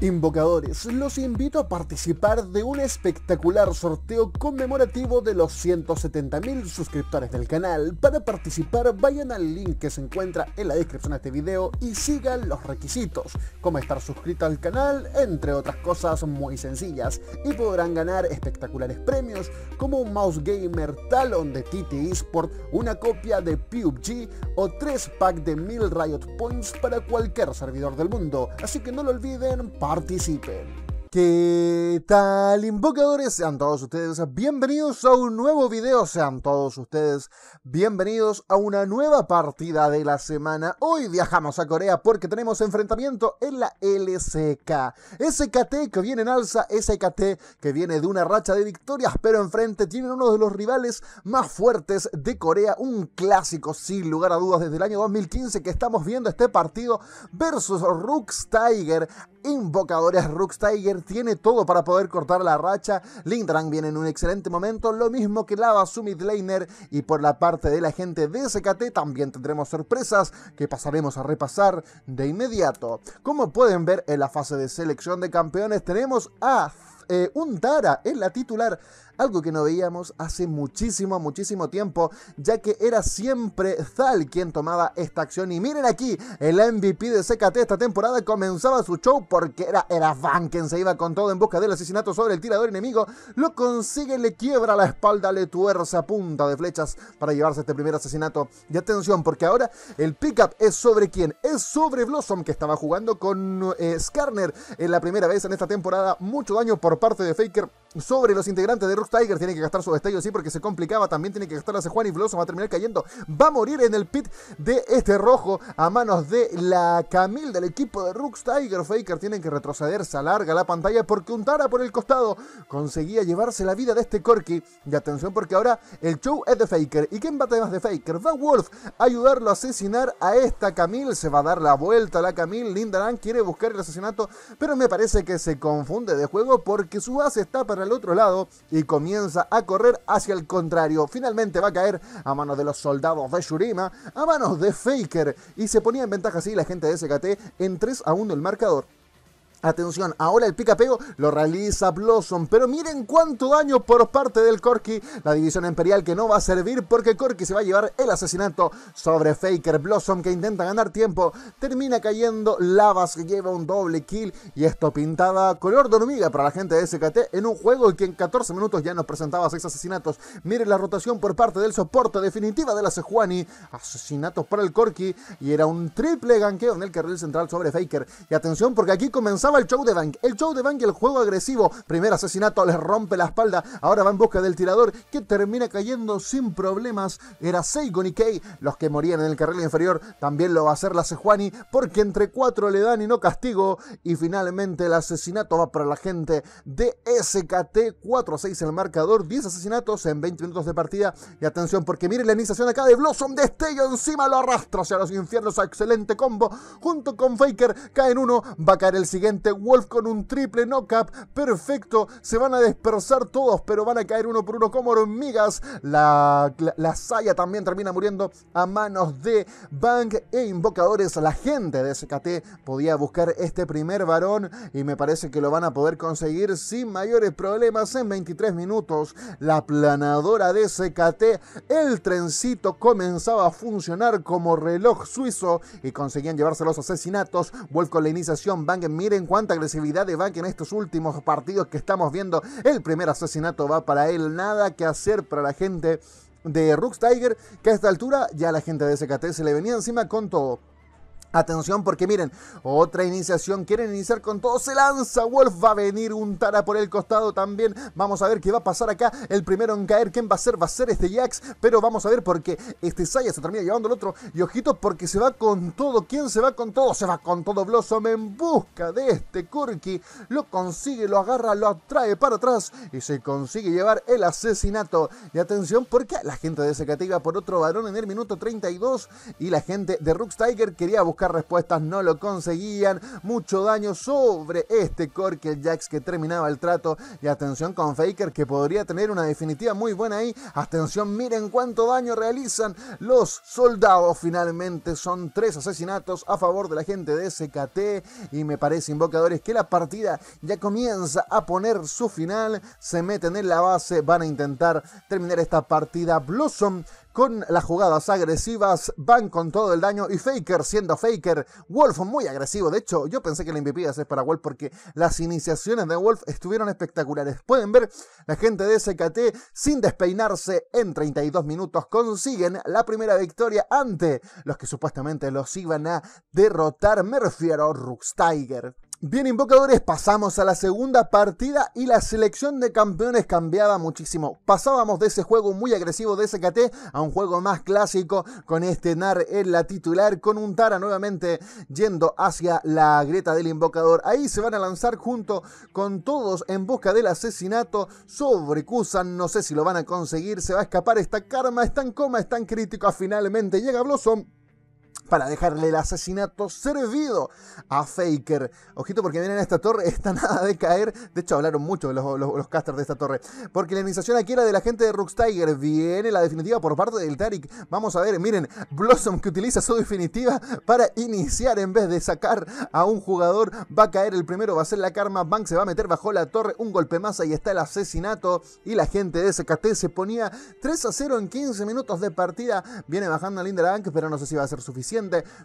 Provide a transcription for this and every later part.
Invocadores, los invito a participar de un espectacular sorteo conmemorativo de los 170.000 suscriptores del canal. Para participar vayan al link que se encuentra en la descripción de este video y sigan los requisitos, como estar suscrito al canal, entre otras cosas muy sencillas, y podrán ganar espectaculares premios como un mouse gamer talon de TT eSport, una copia de PUBG o tres pack de 1000 Riot Points para cualquier servidor del mundo, así que no lo olviden, participen. ¿Qué tal invocadores? Sean todos ustedes bienvenidos a un nuevo video, sean todos ustedes bienvenidos a una nueva partida de la semana. Hoy viajamos a Corea porque tenemos enfrentamiento en la LCK. SKT que viene en alza, SKT que viene de una racha de victorias, pero enfrente tienen uno de los rivales más fuertes de Corea, un clásico sin lugar a dudas desde el año 2015 que estamos viendo este partido versus Rooks Tiger Invocadores, Rux tiene todo para poder cortar la racha. Lindran viene en un excelente momento, lo mismo que Lava, su Y por la parte de la gente de SKT también tendremos sorpresas que pasaremos a repasar de inmediato. Como pueden ver en la fase de selección de campeones, tenemos a eh, un en la titular algo que no veíamos hace muchísimo, muchísimo tiempo, ya que era siempre Zal quien tomaba esta acción. Y miren aquí, el MVP de CKT esta temporada comenzaba su show porque era, era Van quien se iba con todo en busca del asesinato sobre el tirador enemigo, lo consigue, le quiebra la espalda, le tuerce a punta de flechas para llevarse este primer asesinato. Y atención, porque ahora el pick-up es sobre quién, es sobre Blossom que estaba jugando con eh, Skarner en la primera vez en esta temporada, mucho daño por parte de Faker sobre los integrantes de Rook Tiger tiene que gastar su destello, sí, porque se complicaba. También tiene que gastar a Juan y va a terminar cayendo. Va a morir en el pit de este rojo a manos de la Camille del equipo de Rux Tiger. Faker tienen que retroceder, se alarga la pantalla porque un Tara por el costado conseguía llevarse la vida de este Corky. Y atención porque ahora el show es de Faker. ¿Y quién va además de Faker? Va Wolf a ayudarlo a asesinar a esta Camille Se va a dar la vuelta a la Camille, lindarán quiere buscar el asesinato, pero me parece que se confunde de juego porque su base está para el otro lado y con comienza a correr hacia el contrario. Finalmente va a caer a manos de los soldados de Shurima, a manos de Faker, y se ponía en ventaja así la gente de SKT en 3 a 1 el marcador. Atención, ahora el pego lo realiza Blossom, pero miren cuánto daño por parte del Corky, la división imperial que no va a servir porque Corky se va a llevar el asesinato sobre Faker Blossom que intenta ganar tiempo, termina cayendo Lavas que lleva un doble kill y esto pintada color de hormiga para la gente de SKT en un juego que en 14 minutos ya nos presentaba 6 asesinatos, miren la rotación por parte del soporte definitiva de la Sejuani, asesinatos para el Corky y era un triple ganqueo en el carril central sobre Faker y atención porque aquí comenzamos el show de Bank. El show de Bank el juego agresivo. Primer asesinato, le rompe la espalda. Ahora va en busca del tirador que termina cayendo sin problemas. Era Seigon y Kei los que morían en el carril inferior. También lo va a hacer la Sejuani porque entre 4 le dan y no castigo. Y finalmente el asesinato va para la gente de SKT 4-6 en el marcador. 10 asesinatos en 20 minutos de partida. Y atención porque miren la iniciación acá de Blossom Destello. Encima lo arrastra hacia los infiernos. Excelente combo. Junto con Faker caen uno. Va a caer el siguiente Wolf con un triple knockup. Perfecto. Se van a dispersar todos, pero van a caer uno por uno como hormigas. La, la, Saya también termina muriendo a manos de Bang e Invocadores. La gente de SKT podía buscar este primer varón y me parece que lo van a poder conseguir sin mayores problemas en 23 minutos. La planadora de SKT, el trencito comenzaba a funcionar como reloj suizo y conseguían llevarse los asesinatos. Wolf con la iniciación, Bang, miren cuánta agresividad de Bank en estos últimos partidos que estamos viendo. El primer asesinato va para él. Nada que hacer para la gente de Rooks Tiger, que a esta altura ya la gente de SKT se le venía encima con todo. Atención porque miren, otra iniciación, quieren iniciar con todo, se lanza Wolf, va a venir un Tara por el costado también, vamos a ver qué va a pasar acá, el primero en caer, ¿quién va a ser? Va a ser este Jax, pero vamos a ver porque este Saya se termina llevando el otro, y ojito porque se va con todo, ¿quién se va con todo? Se va con todo Blossom en busca de este Kurki, lo consigue, lo agarra, lo atrae para atrás, y se consigue llevar el asesinato, y atención porque la gente de Secativa por otro varón en el minuto 32, y la gente de rux Tiger quería buscar respuestas no lo conseguían. Mucho daño sobre este Corkel Jax que terminaba el trato. Y atención con Faker que podría tener una definitiva muy buena ahí. Atención, miren cuánto daño realizan los soldados. Finalmente son tres asesinatos a favor de la gente de SKT. Y me parece, invocadores, que la partida ya comienza a poner su final. Se meten en la base, van a intentar terminar esta partida. Blossom con las jugadas agresivas, van con todo el daño y Faker siendo Faker, Wolf muy agresivo, de hecho yo pensé que la MVP iba a ser para Wolf porque las iniciaciones de Wolf estuvieron espectaculares, pueden ver la gente de SKT sin despeinarse en 32 minutos consiguen la primera victoria ante los que supuestamente los iban a derrotar, me refiero a Rux Bien, invocadores, pasamos a la segunda partida y la selección de campeones cambiaba muchísimo. Pasábamos de ese juego muy agresivo de SKT a un juego más clásico con este Nar en la titular, con un Tara nuevamente yendo hacia la grieta del invocador. Ahí se van a lanzar junto con todos en busca del asesinato sobre Kusan. No sé si lo van a conseguir, se va a escapar esta karma, están coma, está ah, Finalmente llega Blossom para dejarle el asesinato servido a Faker. Ojito porque miren, esta torre está nada de caer. De hecho, hablaron mucho los, los, casters de esta torre. Porque la iniciación aquí era de la gente de Rux Tiger. Viene la definitiva por parte del Tarik. Vamos a ver, miren, Blossom que utiliza su definitiva para iniciar en vez de sacar a un jugador. Va a caer el primero, va a ser la Karma Bank. Se va a meter bajo la torre. Un golpe más, ahí está el asesinato. Y la gente de SKT se ponía 3 a 0 en 15 minutos de partida. Viene bajando a Linda Bank, pero no sé si va a ser suficiente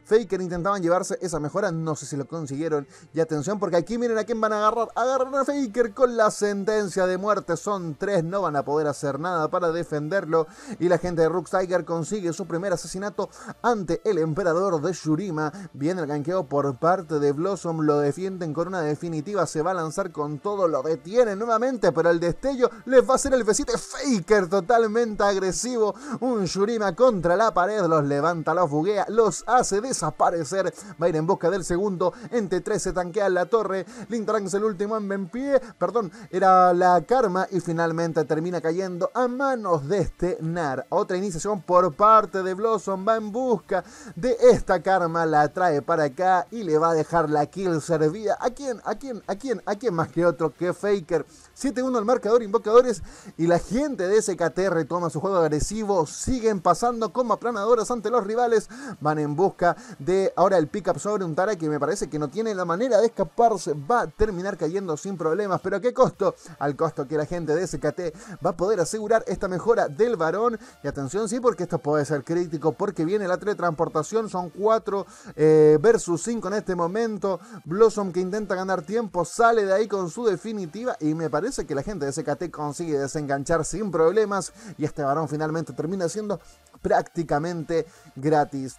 Faker intentaban llevarse esa mejora, no sé si lo consiguieron. Y atención, porque aquí miren a quién van a agarrar. Agarran a Faker con la sentencia de muerte. Son tres, no van a poder hacer nada para defenderlo. Y la gente de Rook Tiger consigue su primer asesinato ante el emperador de Shurima. Viene el ganqueo por parte de Blossom, lo defienden con una definitiva, se va a lanzar con todo, lo detienen nuevamente, pero el destello les va a hacer el besito Faker totalmente agresivo. Un Shurima contra la pared, los levanta, los buguea, hace desaparecer. Va a ir en busca del segundo. Entre 13 tanquea la torre. Lintrank es el último en pie. Perdón, era la karma. Y finalmente termina cayendo a manos de este Nar. Otra iniciación por parte de Blossom. Va en busca de esta karma. La trae para acá y le va a dejar la kill servida. ¿A quién? ¿A quién? ¿A quién? ¿A quién más que otro que Faker? 7-1 al marcador, invocadores. Y la gente de SKT retoma su juego agresivo. Siguen pasando como aplanadoras ante los rivales. Van en busca de ahora el pickup sobre un Tara que me parece que no tiene la manera de escaparse, va a terminar cayendo sin problemas, pero ¿a qué costo? Al costo que la gente de SKT va a poder asegurar esta mejora del varón. Y atención, sí, porque esto puede ser crítico, porque viene la teletransportación, son 4 eh, versus 5 en este momento. Blossom que intenta ganar tiempo, sale de ahí con su definitiva y me parece que la gente de SKT consigue desenganchar sin problemas y este varón finalmente termina siendo prácticamente gratis.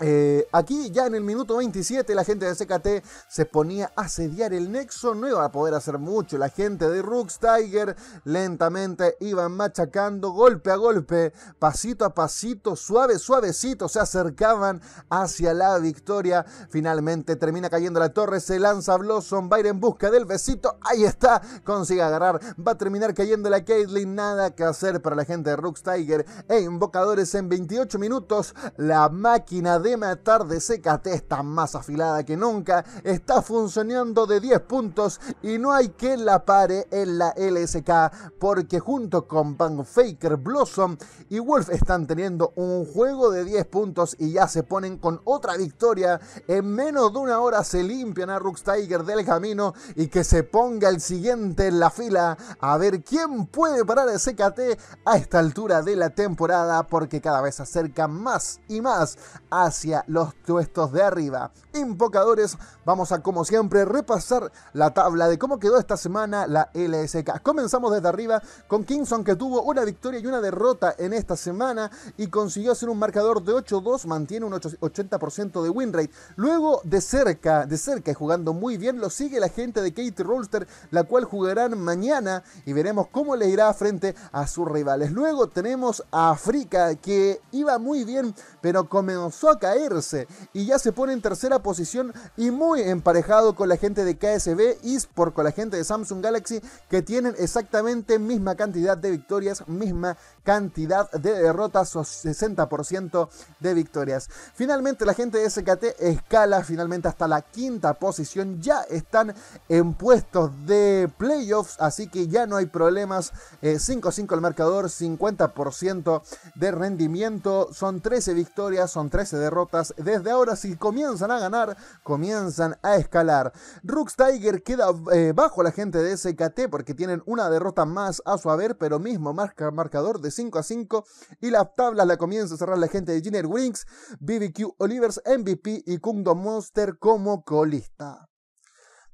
Eh, aquí ya en el minuto 27 la gente de CKT se ponía a asediar el nexo, no iba a poder hacer mucho, la gente de Rux Tiger lentamente iban machacando golpe a golpe, pasito a pasito, suave, suavecito, se acercaban hacia la victoria, finalmente termina cayendo la torre, se lanza Blossom, va en busca del besito, ahí está, consigue agarrar, va a terminar cayendo la Caitlyn, nada que hacer para la gente de Rux Tiger e invocadores en 28 minutos, la máquina de matar de CKT está más afilada que nunca, está funcionando de 10 puntos y no hay que la pare en la LSK porque junto con Bang Faker, Blossom y Wolf están teniendo un juego de 10 puntos y ya se ponen con otra victoria. En menos de una hora se limpian a Rux Tiger del camino y que se ponga el siguiente en la fila a ver quién puede parar a CKT a esta altura de la temporada porque cada vez se acerca más y más a los tuestos de arriba. Invocadores, vamos a como siempre repasar la tabla de cómo quedó esta semana la LSK. Comenzamos desde arriba con Kingston que tuvo una victoria y una derrota en esta semana y consiguió hacer un marcador de 8-2, mantiene un 80% de win rate. Luego de cerca, de cerca y jugando muy bien, lo sigue la gente de Kate Rolster, la cual jugarán mañana y veremos cómo le irá frente a sus rivales. Luego tenemos a África que iba muy bien, pero comenzó a y ya se pone en tercera posición y muy emparejado con la gente de KSB y por con la gente de Samsung Galaxy que tienen exactamente misma cantidad de victorias, misma cantidad de derrotas o 60% de victorias. Finalmente la gente de SKT escala finalmente hasta la quinta posición, ya están en puestos de playoffs, así que ya no hay problemas, 5-5 eh, el marcador, 50% de rendimiento, son 13 victorias, son 13 derrotas desde ahora si comienzan a ganar, comienzan a escalar. Rooks Tiger queda eh, bajo la gente de SKT porque tienen una derrota más a su haber, pero mismo marca, marcador de 5 a 5 y las tablas la comienza a cerrar la gente de Jenner Wings, BBQ Olivers MVP y Kundo Monster como colista.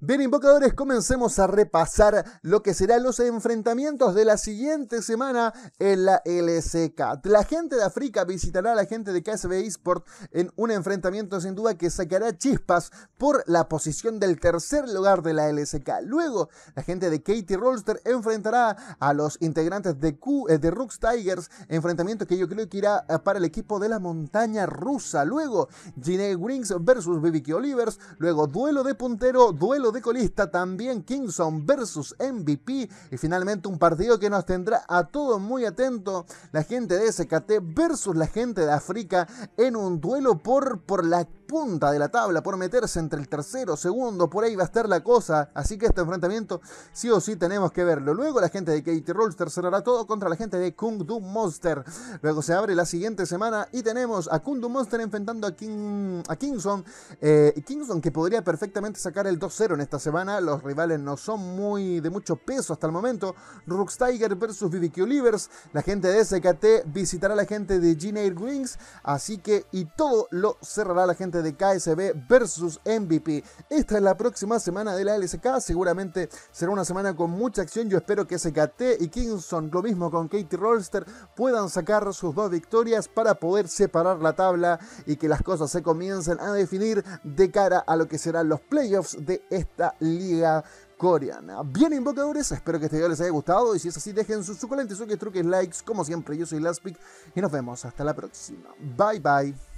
Bien, invocadores, comencemos a repasar lo que serán los enfrentamientos de la siguiente semana en la LCK. La gente de África visitará a la gente de KSB Esport en un enfrentamiento sin duda que sacará chispas por la posición del tercer lugar de la LCK. Luego, la gente de Katie Rolster enfrentará a los integrantes de, Q, eh, de Rooks Tigers, enfrentamiento que yo creo que irá eh, para el equipo de la montaña rusa. Luego, Gene Wings versus BBQ Olivers. Luego, duelo de puntero, duelo de colista, también Kingston versus MVP y finalmente un partido que nos tendrá a todos muy atentos, la gente de SKT versus la gente de África en un duelo por, por la punta de la tabla, por meterse entre el tercero, segundo, por ahí va a estar la cosa. Así que este enfrentamiento sí o sí tenemos que verlo. Luego la gente de Katie Rolster cerrará todo contra la gente de Kung Du Monster. Luego se abre la siguiente semana y tenemos a Kung Du Monster enfrentando a, King, a Kingston. Eh, Kingston que podría perfectamente sacar el 2-0 en esta semana. Los rivales no son muy de mucho peso hasta el momento. Rux Tiger versus BBQ Olivers. La gente de SKT visitará a la gente de Gene Wings. Así que y todo lo cerrará la gente de de KSB versus MVP. Esta es la próxima semana de la LSK, seguramente será una semana con mucha acción. Yo espero que SKT y Kingston, lo mismo con Katie Rollster puedan sacar sus dos victorias para poder separar la tabla y que las cosas se comiencen a definir de cara a lo que serán los playoffs de esta liga coreana. Bien, invocadores, espero que este video les haya gustado y si es así, dejen sus suculentos, que truques, likes, como siempre, yo soy Laspic y nos vemos hasta la próxima. Bye bye.